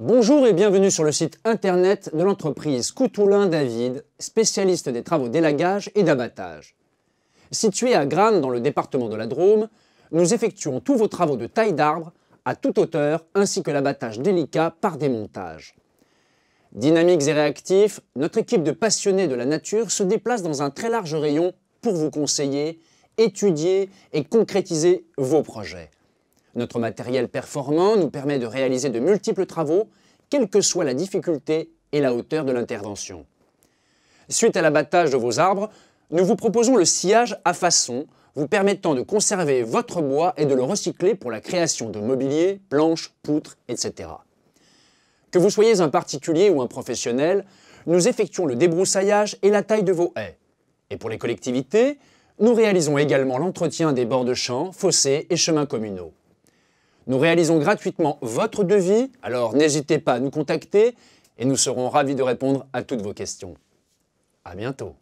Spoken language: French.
Bonjour et bienvenue sur le site internet de l'entreprise Coutoulin David, spécialiste des travaux d'élagage et d'abattage. Situé à Grane dans le département de la Drôme, nous effectuons tous vos travaux de taille d'arbre à toute hauteur ainsi que l'abattage délicat par démontage. Dynamiques et réactifs, notre équipe de passionnés de la nature se déplace dans un très large rayon pour vous conseiller, étudier et concrétiser vos projets. Notre matériel performant nous permet de réaliser de multiples travaux, quelle que soit la difficulté et la hauteur de l'intervention. Suite à l'abattage de vos arbres, nous vous proposons le sillage à façon, vous permettant de conserver votre bois et de le recycler pour la création de mobilier, planches, poutres, etc. Que vous soyez un particulier ou un professionnel, nous effectuons le débroussaillage et la taille de vos haies. Et pour les collectivités, nous réalisons également l'entretien des bords de champs, fossés et chemins communaux. Nous réalisons gratuitement votre devis, alors n'hésitez pas à nous contacter et nous serons ravis de répondre à toutes vos questions. À bientôt.